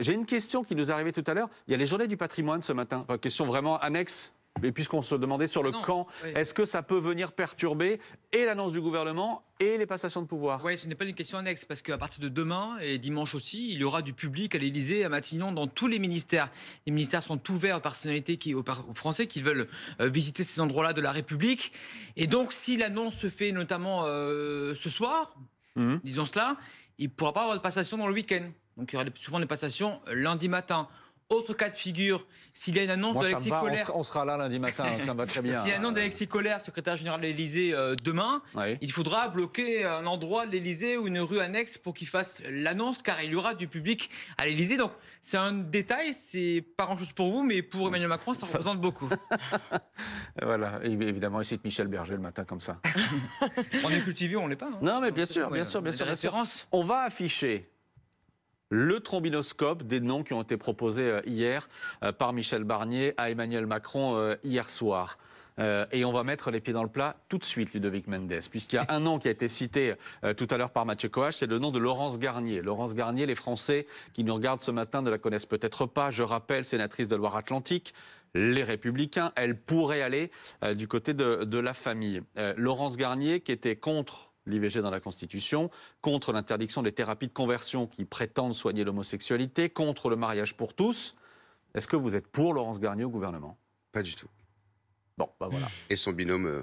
J'ai une question qui nous arrivait tout à l'heure. Il y a les journées du patrimoine ce matin. question vraiment annexe. Mais puisqu'on se demandait sur le camp, est-ce que ça peut venir perturber et l'annonce du gouvernement et les passations de pouvoir Oui, ce n'est pas une question annexe, parce qu'à partir de demain et dimanche aussi, il y aura du public à l'Elysée, à Matignon, dans tous les ministères. Les ministères sont ouverts aux personnalités, qui, aux, Français qui veulent euh, visiter ces endroits-là de la République. Et donc, si l'annonce se fait notamment euh, ce soir, mmh. disons cela, il ne pourra pas avoir de passation dans le week-end. Donc il y aura souvent des passations euh, lundi matin. Autre cas de figure, s'il y a une annonce d'Alexis Colère. On sera là lundi matin, hein, ça va très bien. s'il y a une annonce d'Alexis Colère, secrétaire général de l'Élysée, euh, demain, il faudra bloquer un endroit de l'Elysée ou une rue annexe pour qu'il fasse l'annonce, car il y aura du public à l'Elysée. Donc, c'est un détail, c'est pas grand-chose pour vous, mais pour Emmanuel Macron, ça, représente beaucoup. voilà, évidemment, il cite Michel Berger le matin comme ça. on est cultivé, on l'est pas. Hein. non, mais bien sûr, bien sûr, bien sûr. On va afficher le trombinoscope, des noms qui ont été proposés euh, hier euh, par Michel Barnier à Emmanuel Macron euh, hier soir. et on va mettre les pieds dans le plat tout de suite, Ludovic Mendes, puisqu'il y a un nom qui a été cité tout à l'heure par Mathieu Coache, c'est le nom de Laurence Garnier. Laurence Garnier, les Français qui nous regardent ce matin ne la connaissent peut-être pas. Je rappelle, sénatrice de Loire-Atlantique, les Républicains, elle pourrait aller du côté de la famille. Laurence Garnier, qui était contre l'IVG dans la Constitution, contre l'interdiction des thérapies de conversion qui prétendent soigner l'homosexualité, contre le mariage pour tous. Est-ce que vous êtes pour Laurence Garnier au gouvernement Pas du tout. Bon, ben voilà. Et son binôme. Euh,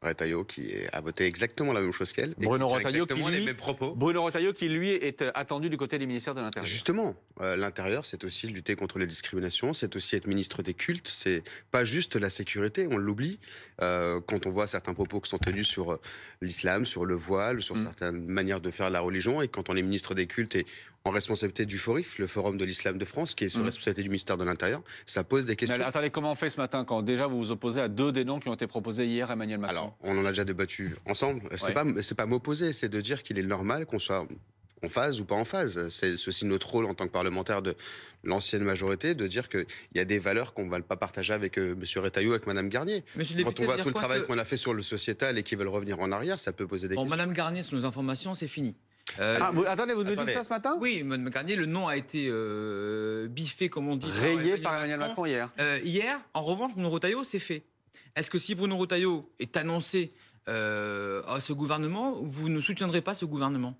Retailleau qui a voté exactement la même chose qu'elle. Bruno Retailleau qui, lui, Bruno qui lui est euh, attendu du côté des ministères de l'Intérieur. Justement, euh, l'intérieur, c'est aussi lutter contre les discriminations, c'est aussi être ministre des cultes, c'est pas juste la sécurité, on l'oublie euh, quand on voit certains propos qui sont tenus sur l'islam, sur le voile, sur mm. certaines manières de faire la religion, et quand on est ministre des cultes et en responsabilité du FORIF, le Forum de l'Islam de France, qui est sous la mmh. responsabilité du ministère de l'Intérieur. Ça pose des questions. Mais attendez, comment on fait ce matin quand déjà vous vous opposez à deux des noms qui ont été proposés hier à Emmanuel Macron Alors, on en a déjà débattu ensemble. C'est n'est pas, m'opposer, c'est de dire qu'il est normal qu'on soit en phase ou pas en phase. C'est ceci notre rôle en tant que parlementaire de l'ancienne majorité de dire qu'il y a des valeurs qu'on ne va pas partager avec Monsieur M. Retailleau, avec Mme Garnier. mais Quand on voit tout le travail qu'on a fait sur le sociétal et qu'ils veulent revenir en arrière, ça peut poser des bon, questions. Mme Garnier, sous nos informations, c'est fini. Euh, ah, attendez, vous nous dites ça ce matin Oui, le nom a été euh, biffé, comme on dit. Rayé par Emmanuel Macron, hier. Euh, hier, en revanche, Bruno Rotaillot, c'est fait. Est-ce que si Bruno Rotaillot est annoncé à ce gouvernement, vous ne soutiendrez pas ce gouvernement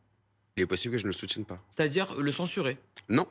Il est possible que je ne le soutienne pas. C'est-à-dire le censurer Non.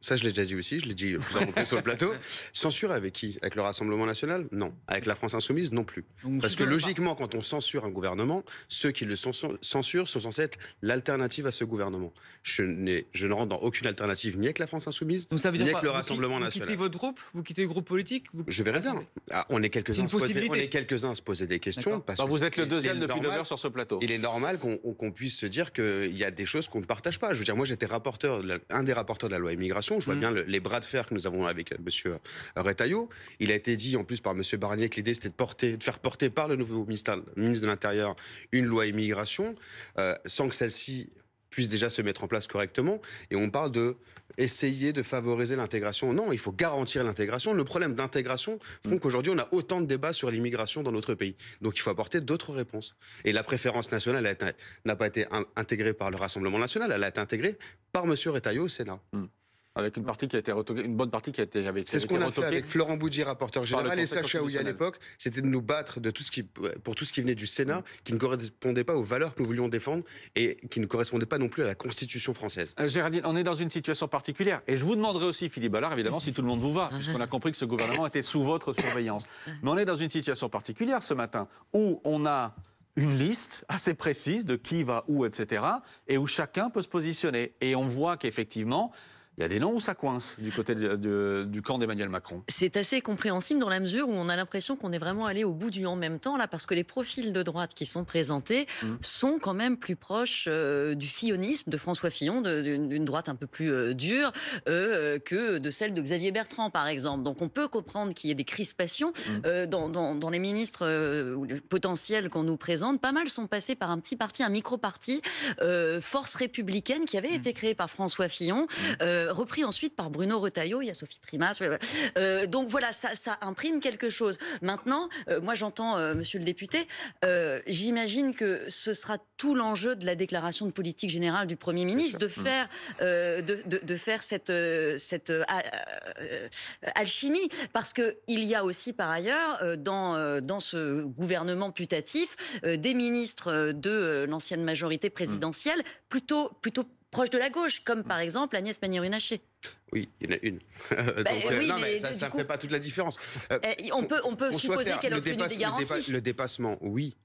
Ça, je l'ai déjà dit aussi, je l'ai dit euh, plusieurs sur le plateau. Censure avec qui Avec le Rassemblement national Non. Avec la France insoumise Non plus. Parce que logiquement, quand on censure un gouvernement, ceux qui le censurent sont censés être l'alternative à ce gouvernement. Je, je ne rentre dans aucune alternative ni avec la France insoumise, ni avec le Rassemblement national. Vous quittez votre groupe Vous quittez le groupe politique Je verrai bien. Ah, on est quelques-uns à, quelques à se poser des questions. Parce Alors, vous êtes le deuxième depuis 9 heures sur ce plateau. Il est normal qu'on puisse se dire qu'il y a des choses qu'on ne partage pas. Je veux dire, moi, j'étais rapporteur, un des rapporteurs de la loi immigration je vois mm. bien les bras de fer que nous avons avec euh, M. Euh, Retailleau. Il a été dit en plus par M. Barnier que l'idée c'était de, porter, de faire porter par le nouveau ministre de l'Intérieur une loi immigration, euh, sans que celle-ci puisse déjà se mettre en place correctement. Et on parle de essayer de favoriser l'intégration. Non, il faut garantir l'intégration. Le problème d'intégration font mm. qu'aujourd'hui, on a autant de débats sur l'immigration dans notre pays. Donc, il faut apporter d'autres réponses. Et la préférence nationale n'a pas été intégrée par le Rassemblement national, elle a été intégrée par M. Retailleau au Sénat. Mm avec une partie qui a été une bonne partie qui a été avec. C'est ce qu'on a fait avec Florent Boudier rapporteur général, et Sacha à l'époque, c'était de nous battre de tout ce qui, pour tout ce qui venait du Sénat, mm. qui ne correspondait pas aux valeurs que nous voulions défendre et qui ne correspondait pas non plus à la Constitution française. Euh, Géraldine, on est dans une situation particulière, et je vous demanderai aussi, Philippe Ballard, évidemment, si tout le monde vous va, mm-hmm. puisqu'on a compris que ce gouvernement était sous votre surveillance. Mm-hmm. Mais on est dans une situation particulière ce matin, où on a une liste assez précise de qui va où, etc., et où chacun peut se positionner. Et on voit qu'effectivement, il y a des noms où ça coince du côté du camp d'Emmanuel Macron. C'est assez compréhensible dans la mesure où on a l'impression qu'on est vraiment allé au bout du en même temps, là, parce que les profils de droite qui sont présentés mmh. sont quand même plus proches euh, du fillonisme de François Fillon, d'une droite un peu plus euh, dure, euh, que de celle de Xavier Bertrand, par exemple. Donc on peut comprendre qu'il y ait des crispations mmh. dans, les ministres potentiels qu'on nous présente. Pas mal sont passés par un petit parti, un micro-parti, Force républicaine, qui avait mmh. été créé par François Fillon. Euh, repris ensuite par Bruno Retailleau, il y a Sophie Primas. Euh, donc voilà, ça, ça, imprime quelque chose. Maintenant, euh, moi j'entends, monsieur le député, j'imagine que ce sera tout l'enjeu de la déclaration de politique générale du Premier ministre, de mmh. faire, de, faire cette, cette alchimie, parce qu'il y a aussi par ailleurs, dans, dans ce gouvernement putatif, des ministres de l'ancienne majorité mmh. présidentielle, plutôt, plutôt proche de la gauche, comme par exemple Agnès pannier Oui, il y en a une. Bah, Donc, euh, non, mais, ça ne fait pas toute la différence. Euh, eh, on, peut, on peut supposer qu'elle a obtenu des garanties. Le, dépassement, oui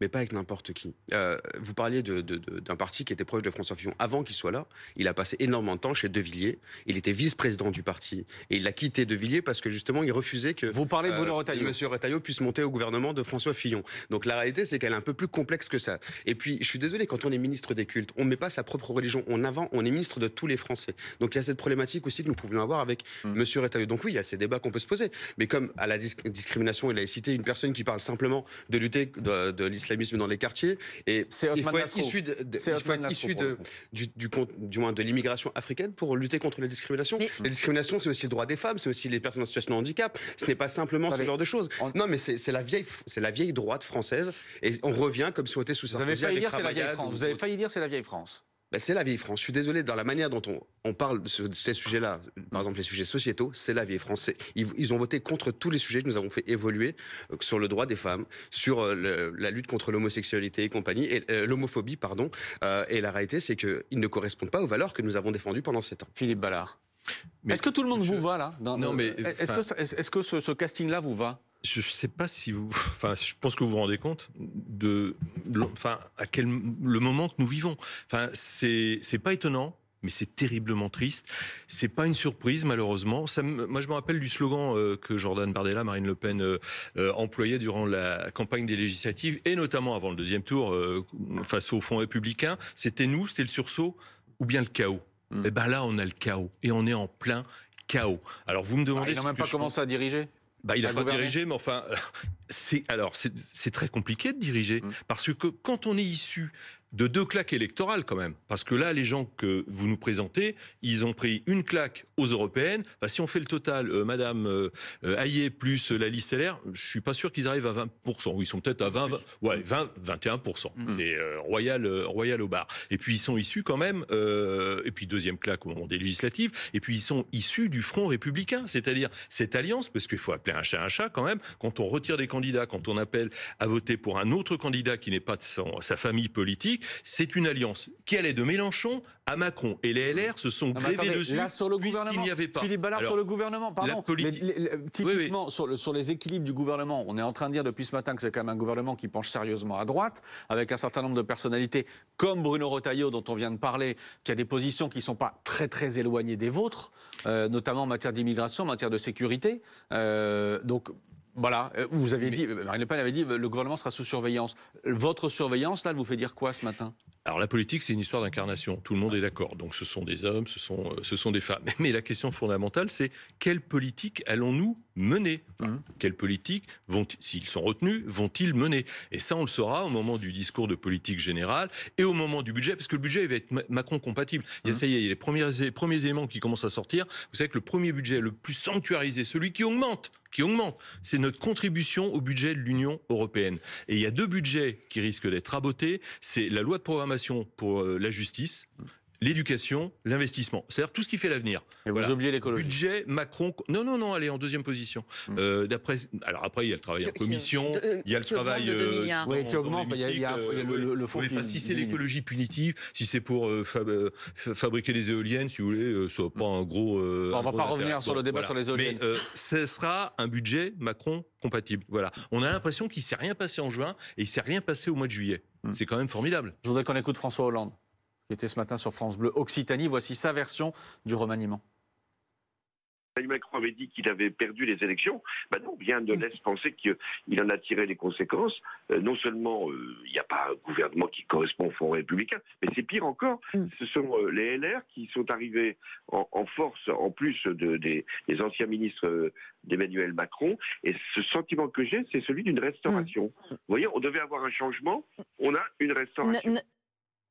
mais pas avec n'importe qui. Euh, vous parliez d'un parti qui était proche de François Fillon. Avant qu'il soit là, il a passé énormément de temps chez De Villiers. Il était vice-président du parti. Et il a quitté De Villiers parce que justement, il refusait que vous parlez de euh, Monsieur Retailleau puisse monter au gouvernement de François Fillon. Donc la réalité, c'est qu'elle est un peu plus complexe que ça. Et puis, je suis désolé, quand on est ministre des cultes, on ne met pas sa propre religion en avant, on est ministre de tous les Français. Donc il y a cette problématique aussi que nous pouvions avoir avec M. Mmh. Monsieur Retailleau. Donc oui, il y a ces débats qu'on peut se poser. Mais comme à la discrimination il a cité une personne qui parle simplement de lutter de, de l'islam l'islamisme dans les quartiers. Et il faut être issu, de, issu de, du, du, du, moins de l'immigration africaine pour lutter contre les discriminations. La Les discriminations, c'est aussi le droit des femmes, c'est aussi les personnes en situation de handicap. Ce n'est pas simplement ce genre de choses. Non, mais c'est la vieille, c'est la vieille droite française. Et on revient comme si on était sous. Vous avez failli dire c'est la vieille France. Vous avez failli dire c'est la vieille France. Bah, c'est la vieille France. Je suis désolé, dans la manière dont on, parle de, ces sujets-là, par mm. exemple les sujets sociétaux, c'est la vieille France. Ils, ont voté contre tous les sujets que nous avons fait évoluer euh, sur le droit des femmes, sur euh, la lutte contre l'homosexualité et compagnie, et euh, l'homophobie, pardon. et la réalité, c'est qu'ils ne correspondent pas aux valeurs que nous avons défendues pendant ces temps. Philippe Ballard. Est-ce que tout le monde vous voit, là Non, mais. Est-ce que, que ce casting-là vous va je ne sais pas si vous, enfin, je pense que vous vous rendez compte de, enfin, à quel le moment que nous vivons. Enfin, c'est c'est pas étonnant, mais c'est terriblement triste. C'est pas une surprise malheureusement. Ça, moi, je me rappelle du slogan euh, que Jordan Bardella, Marine Le Pen euh, euh, employait durant la campagne des législatives et notamment avant le deuxième tour face au Front républicain. C'était nous, c'était le sursaut ou bien le chaos. Mmh. Eh et ben là, on a le chaos et on est en plein chaos. Alors vous me ah, demandez. Ah, il n'a même pas commencé à diriger. Bah, il a pas dirigé, mais enfin, euh, c'est alors c'est très compliqué de diriger mmh. parce que quand on est issu de deux claques électorales quand même. Parce que là, les gens que vous nous présentez, ils ont pris une claque aux européennes. Bah, si on fait le total, euh, Madame euh, euh Hayé plus euh, la liste LR, je suis pas sûr qu'ils arrivent à 20%. ils sont peut-être à 20, 20 21%. C'est royal, royal au bar. Et puis ils sont issus quand même, et puis deuxième claque au moment des législatives, et puis ils sont issus du Front républicain, c'est-à-dire cette alliance, parce qu'il faut appeler un chat un chat quand même, quand on retire des candidats, quand on appelle à voter pour un autre candidat qui n'est pas de sa famille politique, c'est une alliance qui allait de Mélenchon à Macron. Et les LR se sont grévés dessus sur le gouvernement, n'y avait pas. Philippe Ballard sur le gouvernement, pardon. typiquement, Sur, les équilibres du gouvernement, on est en train de dire depuis ce matin que c'est quand même un gouvernement qui penche sérieusement à droite, avec un certain nombre de personnalités comme Bruno Retailleau, dont on vient de parler, qui a des positions qui ne sont pas très très éloignées des vôtres, euh, notamment en matière d'immigration, en matière de sécurité. Euh, donc voilà, euh, vous avez dit, euh, Marine Le Pen avait dit, le gouvernement sera sous surveillance. Votre surveillance, là, elle vous fait dire quoi ce matin alors la politique, c'est une histoire d'incarnation, tout le monde est d'accord. Donc ce sont des hommes, ce sont, euh, ce sont des femmes. Mais la question fondamentale, c'est quelle politique allons-nous mener mmh. Quelles politiques, vont, s'ils sont retenus, vont-ils mener Et ça, on le saura au moment du discours de politique générale et au moment du budget, parce que le budget va être Macron compatible. Il y a, mmh. ça y est, il y a les premiers, premiers éléments qui commencent à sortir. Vous savez que le premier budget le plus sanctuarisé, celui qui augmente, qui augmente. C'est notre contribution au budget de l'Union européenne. Et il y a deux budgets qui risquent d'être rabotés. C'est la loi de programmation pour euh, la justice, mmh l'éducation, l'investissement. C'est-à-dire tout ce qui fait l'avenir. Et vous oubliez l'écologie. Budget, Macron. Non, non, non, Allez, en deuxième position. Hmm. Euh, d'après, alors après, il y a le travail en commission, euh, il y a le travail. Euh, oui, il y a, le, fond. si c'est l'écologie punitive, si c'est pour fabriquer des éoliennes, si vous voulez, ce soit pas un gros. on ne va pas revenir sur le débat sur les éoliennes. Mais ce sera un budget Macron compatible. Voilà. On a l'impression qu'il ne s'est rien passé en juin et il ne s'est rien passé au mois de juillet. Hmm. C'est quand même formidable. Je voudrais qu'on écoute François Hollande qui était ce matin sur France Bleu Occitanie. Voici sa version du remaniement. Emmanuel Macron avait dit qu'il avait perdu les élections. Ben non, bien de laisse penser qu'il en a tiré les conséquences. Euh, non seulement euh, il n'y a pas un gouvernement qui correspond au Front républicain, mais c'est pire encore. Mm. Ce sont euh, les LR qui sont arrivés en, force, en plus de, des, anciens ministres d'Emmanuel Macron. Et ce sentiment que j'ai, c'est celui d'une restauration. Mm. Vous voyez, on devait avoir un changement, on a une restauration.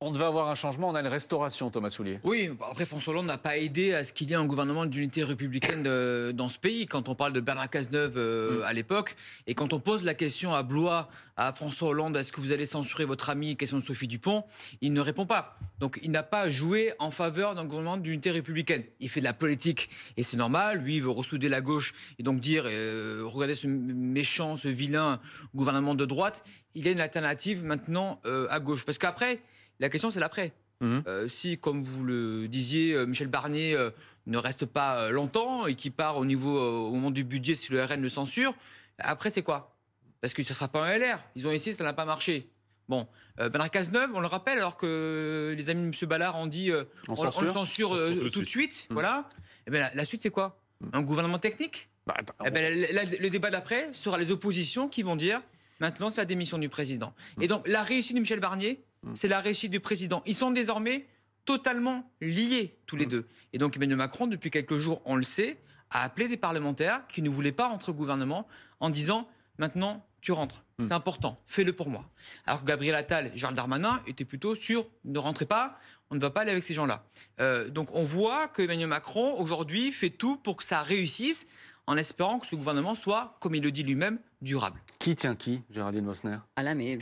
On devait avoir un changement, on a une restauration, Thomas Soulier. Oui, après François Hollande n'a pas aidé à ce qu'il y ait un gouvernement d'unité républicaine euh, dans ce pays. Quand on parle de Bernard Cazeneuve euh, mm. à l'époque, et quand on pose la question à Blois, à François Hollande, est-ce que vous allez censurer votre ami, question de Sophie Dupont, il ne répond pas. Donc il n'a pas joué en faveur d'un gouvernement d'unité républicaine. Il fait de la politique, et c'est normal. Lui, il veut ressouder la gauche, et donc dire, euh, regardez ce méchant, ce vilain gouvernement de droite. Il y a une alternative maintenant à gauche. Parce qu'après... La question, c'est l'après. Mmh. Euh, si, comme vous le disiez, euh, Michel Barnier euh, ne reste pas longtemps et qui part au niveau au moment du budget si le RN le censure, après c'est quoi Parce que ce ne sera pas un LR. Ils ont essayé, ça n'a pas marché. Bon, Bernard Cazeneuve, on le rappelle, alors que les amis de M. Ballard ont dit on, censure, le censure, tout de suite, mmh. voilà. Et eh bien, la, suite, c'est quoi mmh. Un gouvernement technique bah, eh ben, Le débat d'après sera les oppositions qui vont dire maintenant, c'est la démission du président. Et donc, la réussite de Michel Barnier, Mm. c'est la réussite du président. Ils sont désormais totalement liés, tous les mm. deux. Et donc Emmanuel Macron, depuis quelques jours, on le sait, a appelé des parlementaires qui ne voulaient pas rentrer au gouvernement en disant maintenant tu rentres, mm. c'est important, fais-le pour moi. Alors que Gabriel Attal, et Gérald Darmanin étaient plutôt sur ne rentrez pas, on ne va pas aller avec ces gens-là. Euh, donc on voit que Emmanuel Macron aujourd'hui fait tout pour que ça réussisse en espérant que ce gouvernement soit, comme il le dit lui-même, durable. Qui tient qui, Géraldine Bosner Ah là, mais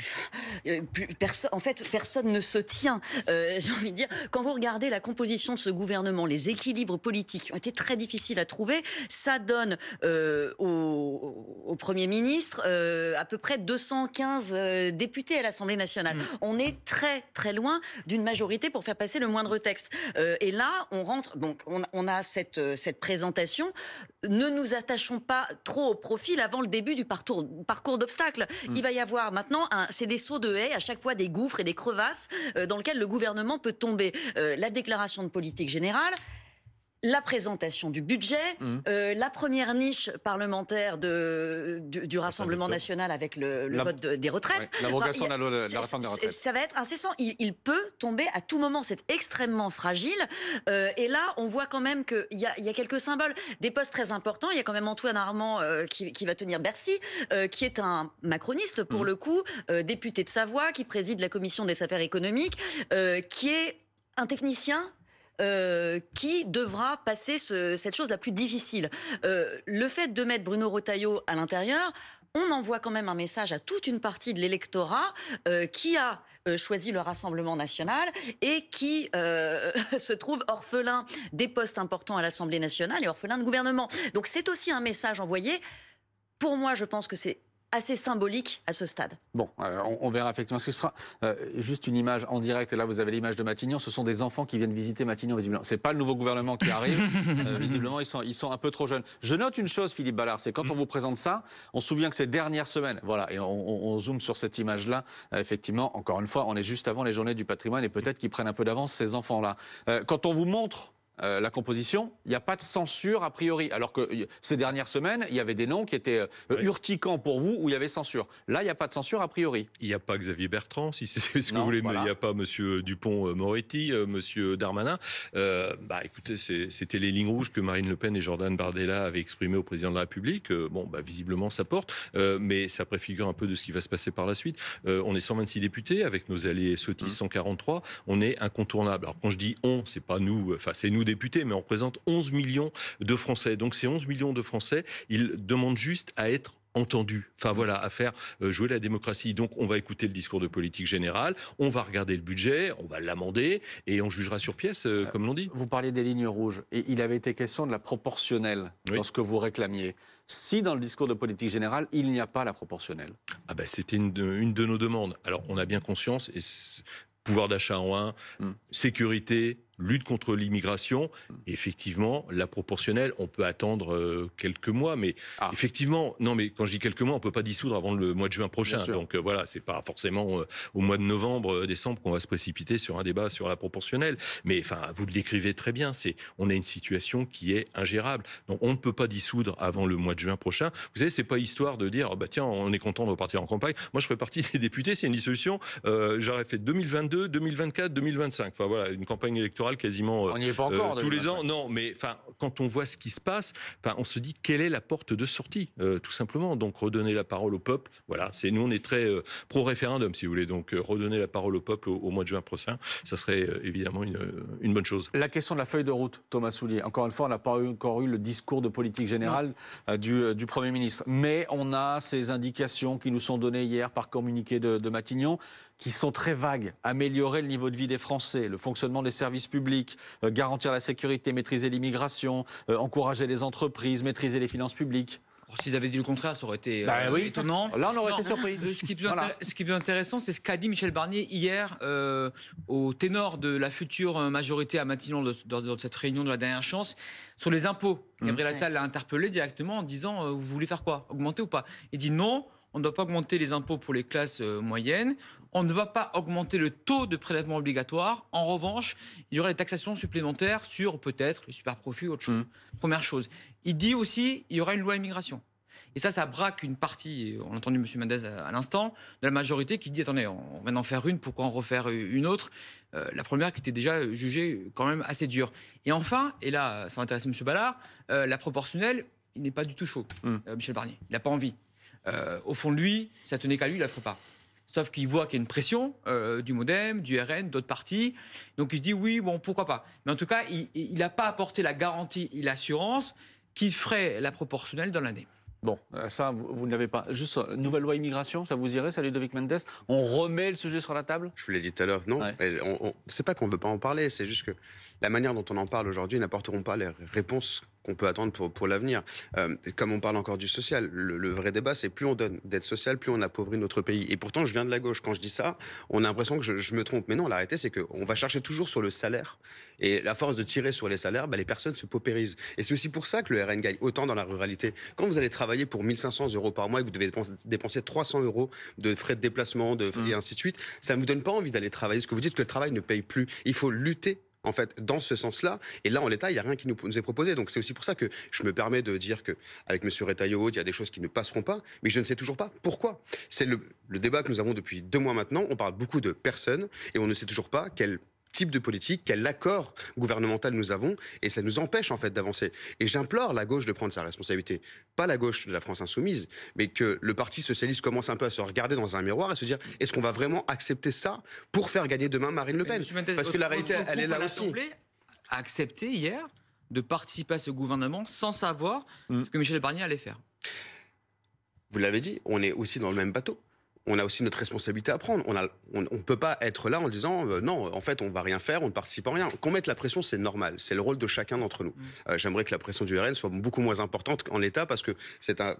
euh, en fait, personne ne se tient. Euh, j'ai envie de dire, quand vous regardez la composition de ce gouvernement, les équilibres politiques ont été très difficiles à trouver. Ça donne euh, au, Premier ministre à peu près 215 députés à l'Assemblée nationale. Mm. On est très très loin d'une majorité pour faire passer le moindre texte. et là, on rentre, donc on, on a cette, cette présentation. Ne nous attachons pas trop au profil avant le début du parti parcours, d'obstacles. Mm. Il va y avoir maintenant, c'est des sauts de haies, à chaque fois des gouffres et des crevasses euh, dans lesquels le gouvernement peut tomber. Euh, la déclaration de politique générale, la présentation du budget, mmh. euh, la première niche parlementaire du, Rassemblement national avec le, vote des retraites. L'abrogation de la, réforme des retraites. Ça va être incessant. Il, peut tomber à tout moment. C'est extrêmement fragile. Euh, et là, on voit quand même qu'il y, a quelques symboles. Des postes très importants. Il y a quand même Antoine Armand euh, qui, qui, va tenir Bercy, qui est un macroniste pour mmh. le coup, député de Savoie, qui préside la commission des affaires économiques, qui est un technicien euh, qui devra passer cette chose la plus difficile. Euh, le fait de mettre Bruno Rotaillot à l'intérieur, on envoie quand même un message à toute une partie de l'électorat euh, qui a choisi le Rassemblement national et qui se trouve orphelin des postes importants à l'Assemblée nationale et orphelin de gouvernement. Donc c'est aussi un message envoyé. Pour moi, je pense que c'est assez symbolique à ce stade. Bon, euh, on, verra effectivement ce qui se fera. Euh, juste une image en direct, et là vous avez l'image de Matignon, ce sont des enfants qui viennent visiter Matignon, visiblement. C'est pas le nouveau gouvernement qui arrive, euh, visiblement ils sont, ils sont un peu trop jeunes. Je note une chose, Philippe Ballard, c'est quand on vous présente ça, on se souvient que ces dernières semaines, voilà, et on, on zoome sur cette image-là, effectivement, encore une fois, on est juste avant les journées du patrimoine, et peut-être qu'ils prennent un peu d'avance ces enfants-là. quand on vous montre euh, la composition, il n'y a pas de censure a priori. Alors que euh, ces dernières semaines, il y avait des noms qui étaient euh, urticants pour vous où il y avait censure. Là, il n'y a pas de censure a priori. Il n'y a pas Xavier Bertrand, si c'est ce que vous voulez, il n'y a pas M. Dupont-Moretti, M. Darmanin. bah, écoutez, c'était les lignes rouges que Marine Le Pen et Jordan Bardella avaient exprimées au président de la République. bon, bah, visiblement, ça porte, mais ça préfigure un peu de ce qui va se passer par la suite. on est 126 députés, avec nos alliés sautis 143. Hum. On est incontournable. Alors, quand je dis on, c'est pas nous, enfin, c'est nous députés, mais on représente 11 millions de Français. Donc ces 11 millions de Français, ils demandent juste à être entendus, Enfin voilà, à faire euh, jouer la démocratie. Donc on va écouter le discours de politique générale, on va regarder le budget, on va l'amender et on jugera sur pièce, euh, euh, comme l'on dit. Vous parliez des lignes rouges et il avait été question de la proportionnelle dans ce que vous réclamiez. Si dans le discours de politique générale, il n'y a pas la proportionnelle ah ben, C'était une, de nos demandes. Alors on a bien conscience, et pouvoir d'achat en un, hmm. sécurité, lutte contre l'immigration. Effectivement, la proportionnelle, on peut attendre euh, quelques mois, mais ah. effectivement, non, mais quand je dis quelques mois, on peut pas dissoudre avant le mois de juin prochain. Donc euh, voilà, c'est pas forcément euh, au mois de novembre, décembre qu'on va se précipiter sur un débat sur la proportionnelle. Mais enfin, vous le décrivez très bien. C'est, on a une situation qui est ingérable. Donc on ne peut pas dissoudre avant le mois de juin prochain. Vous savez, c'est pas histoire de dire, oh, bah tiens, on est content de repartir en campagne. Moi, je ferai partie des députés. C'est une dissolution. J'aurais fait 2022, 2024, 2025. Enfin voilà, une campagne électorale quasiment on pas euh, encore, tous les ans. Non, mais quand on voit ce qui se passe, on se dit quelle est la porte de sortie, euh, tout simplement. Donc redonner la parole au peuple. Voilà, c'est nous on est très euh, pro référendum, si vous voulez. Donc redonner la parole au peuple au, mois de juin prochain, ça serait évidemment une, bonne chose. La question de la feuille de route, Thomas Soulier. Encore une fois, on n'a pas encore eu le discours de politique générale du, Premier ministre, mais on a ces indications qui nous sont données hier par communiqué de Matignon qui sont très vagues. Améliorer le niveau de vie des Français, le fonctionnement des services publics, euh, garantir la sécurité, maîtriser l'immigration, euh, encourager les entreprises, maîtriser les finances publiques. S'ils avaient dit le contraire, ça aurait été bah euh, étonnant. Là, on aurait été surpris. Ce qui est ce qui est intéressant, c'est ce qu'a dit Michel Barnier hier au ténor de la future majorité à Matignon dans, cette réunion de la dernière chance sur les impôts. Mmh. Gabriel Attal l'a interpellé directement en disant Vous voulez faire quoi Augmenter ou pas Il dit non, on ne doit pas augmenter les impôts pour les classes euh, moyennes, on ne va pas augmenter le taux de prélèvement obligatoire. En revanche, il y aura des taxations supplémentaires sur peut-être les super profits ou autre chose. Mmh. Première chose. Il dit aussi il y aura une loi immigration. Et ça, ça braque une partie, on a entendu M. Mendez à, l'instant, de la majorité qui dit attendez, on, on va faire une, pourquoi en refaire une autre euh, La première qui était déjà jugée quand même assez dure. Et enfin, et là, ça va intéresser M. Ballard, euh, la proportionnelle, il n'est pas du tout chaud, mmh. Michel Barnier. Il n'a pas envie. Euh, au fond de lui, ça tenait qu'à lui, il ne la ferait pas. Sauf qu'il voit qu'il y a une pression euh, du Modem, du RN, d'autres parties. Donc il se dit oui, bon, pourquoi pas. Mais en tout cas, il n'a pas apporté la garantie et l'assurance qu'il ferait la proportionnelle dans l'année. Bon, euh, ça, vous ne l'avez pas. Juste, nouvelle loi immigration, ça vous irait, ça, Ludovic Mendes On remet le sujet sur la table Je vous l'ai dit tout à l'heure, non. On, c'est pas qu'on ne veut pas en parler, c'est juste que la manière dont on en parle aujourd'hui n'apporteront pas les réponses qu'on peut attendre pour, pour l'avenir. Euh, comme on parle encore du social, le, vrai débat, c'est plus on donne d'aide sociale, plus on appauvrit notre pays. Et pourtant, je viens de la gauche. Quand je dis ça, on a l'impression que je, me trompe. Mais non, la c'est qu'on va chercher toujours sur le salaire. Et la force de tirer sur les salaires, bah, les personnes se paupérisent. Et c'est aussi pour ça que le RN gagne autant dans la ruralité. Quand vous allez travailler pour 1500 euros par mois et que vous devez dépenser 300 euros de frais de déplacement, de mmh. et ainsi de suite, ça ne vous donne pas envie d'aller travailler. Ce que vous dites que le travail ne paye plus. Il faut lutter en fait, dans ce sens-là. Et là, en l'état, il n'y a rien qui nous, nous est proposé. Donc c'est aussi pour ça que je me permets de dire qu'avec M. Retailleau, il y a des choses qui ne passeront pas, mais je ne sais toujours pas pourquoi. C'est le, le débat que nous avons depuis deux mois maintenant. On parle beaucoup de personnes et on ne sait toujours pas quelles type de politique, quel accord gouvernemental nous avons, et ça nous empêche en fait d'avancer. Et j'implore la gauche de prendre sa responsabilité, pas la gauche de la France insoumise, mais que le Parti socialiste commence un peu à se regarder dans un miroir et se dire est-ce qu'on va vraiment accepter ça pour faire gagner demain Marine Le Pen Parce que la réalité, elle est là aussi. A accepté hier de participer à ce gouvernement sans savoir mm. ce que Michel Barnier allait faire. Vous l'avez dit, on est aussi dans le même bateau on a aussi notre responsabilité à prendre. On ne on, peut pas être là en disant euh, non, en fait, on ne va rien faire, on ne participe en rien. Qu'on mette la pression, c'est normal. C'est le rôle de chacun d'entre nous. Mm. Euh, j'aimerais que la pression du RN soit beaucoup moins importante en l'état parce que c'est un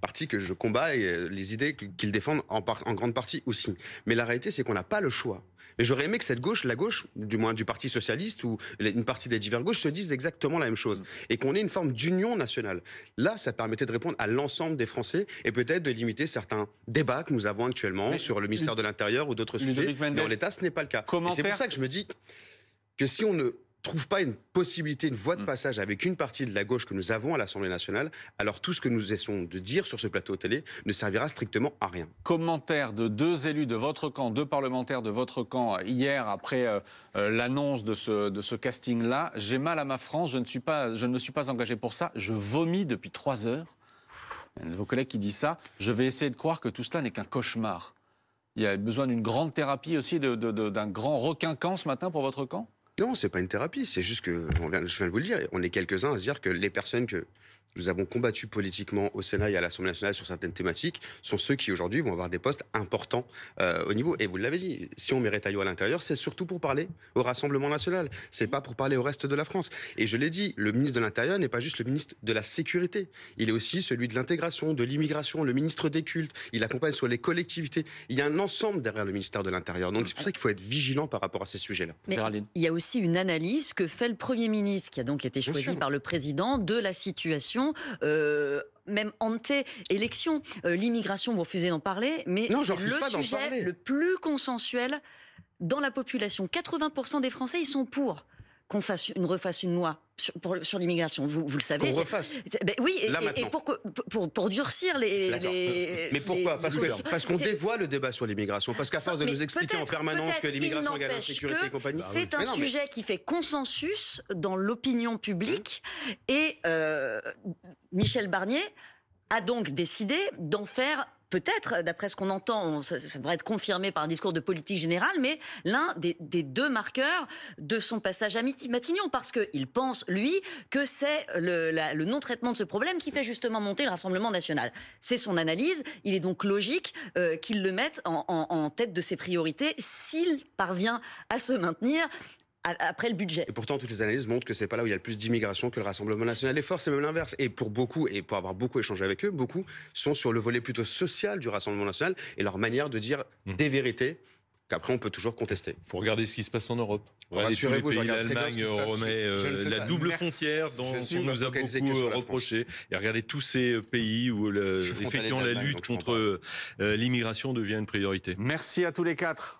parti que je combats et euh, les idées qu'ils défendent en, grande partie aussi. Mais la réalité, c'est qu'on n'a pas le choix. Et j'aurais aimé que cette gauche, la gauche, du moins du Parti socialiste ou une partie des divers gauches, se disent exactement la même chose. Mm. Et qu'on ait une forme d'union nationale. Là, ça permettait de répondre à l'ensemble des Français et peut-être de limiter certains débats que nous avons actuellement sur le ministère de l'Intérieur ou d'autres sujets. Dans Mais en l'état, ce n'est pas le cas. C'est pour ça que je me dis que si on ne trouve pas une possibilité, une voie de mm. passage avec une partie de la gauche que nous avons à l'Assemblée nationale, alors tout ce que nous essayons de dire sur ce plateau télé ne servira strictement à rien. Commentaire de deux élus de votre camp, deux parlementaires de votre camp hier après euh, euh, l'annonce de ce, casting-là. J'ai mal à ma France, je ne, suis pas, je ne me suis pas engagé pour ça, je vomis depuis trois heures. Un de vos collègues qui dit ça, je vais essayer de croire que tout cela n'est qu'un cauchemar. Il y a besoin d'une grande thérapie aussi, d'un grand requinquant ce matin pour votre camp non, c'est pas une thérapie, c'est juste que, je viens de vous le dire, on est quelques-uns à se dire que les personnes que nous avons combattu politiquement au Sénat et à l'Assemblée nationale sur certaines thématiques sont ceux qui aujourd'hui vont avoir des postes importants euh, au niveau. Et vous l'avez dit, si on met Retailleau à l'intérieur, c'est surtout pour parler au Rassemblement national. C'est pas pour parler au reste de la France. Et je l'ai dit, le ministre de l'Intérieur n'est pas juste le ministre de la Sécurité. Il est aussi celui de l'intégration, de l'immigration, le ministre des cultes. Il accompagne sur les collectivités. Il y a un ensemble derrière le ministère de l'Intérieur. Donc c'est pour ça qu'il faut être vigilant par rapport à ces sujets-là. il y a aussi une analyse que fait le Premier ministre, qui a donc été choisi par le président, de la situation euh, même anti élection euh, L'immigration, vous refusez d'en parler, mais c'est le sujet le plus consensuel dans la population. 80% des Français, ils sont pour qu'on refasse une loi sur, l'immigration. Vous, le savez. Qu'on refasse. Ben oui, et, pour, durcir les. mais pourquoi Parce qu'on dévoie le débat sur l'immigration. Parce qu'à force de nous expliquer en permanence que l'immigration égale insécurité et compagnie. C'est bah un sujet qui fait consensus dans l'opinion publique hein et euh, Michel Barnier a donc décidé d'en faire peut-être, d'après ce qu'on entend, ça, devrait être confirmé par un discours de politique générale, mais l'un des, deux marqueurs de son passage à Matignon, parce qu'il pense, lui, que c'est le, non-traitement de ce problème qui fait justement monter le Rassemblement national. C'est son analyse, il est donc logique euh, qu'il le mette en tête de ses priorités s'il parvient à se maintenir après le budget. Et pourtant, toutes les analyses montrent que c'est pas là où il y a le plus d'immigration que le Rassemblement national est fort, c'est même l'inverse. Et pour beaucoup, et pour avoir beaucoup échangé avec eux, beaucoup sont sur le volet plutôt social du Rassemblement national et leur manière de dire mmh. des vérités qu'après on peut toujours contester. Il faut regarder ce qui se passe en Europe. Rassurez-vous, l'Allemagne remet euh, la double frontière dont on nous, nous a beaucoup euh, reproché. Et regardez tous ces euh, pays où effectivement la lutte contre l'immigration devient une priorité. Merci à tous les quatre.